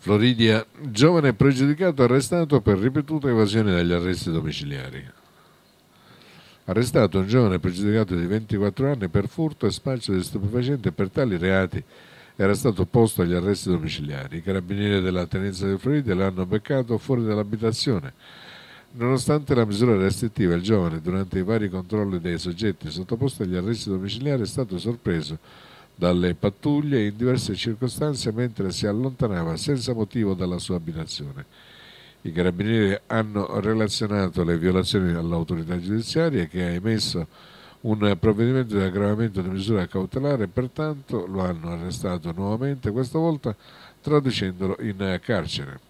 Floridia, giovane pregiudicato arrestato per ripetuta evasione dagli arresti domiciliari. Arrestato un giovane pregiudicato di 24 anni per furto e spaccio di stupefacente per tali reati era stato posto agli arresti domiciliari. I carabinieri della tenenza di Floridia l'hanno beccato fuori dall'abitazione. Nonostante la misura restrittiva, il giovane, durante i vari controlli dei soggetti sottoposti agli arresti domiciliari, è stato sorpreso dalle pattuglie in diverse circostanze mentre si allontanava senza motivo dalla sua abitazione. I carabinieri hanno relazionato le violazioni all'autorità giudiziaria che ha emesso un provvedimento di aggravamento di misura cautelare e pertanto lo hanno arrestato nuovamente, questa volta traducendolo in carcere.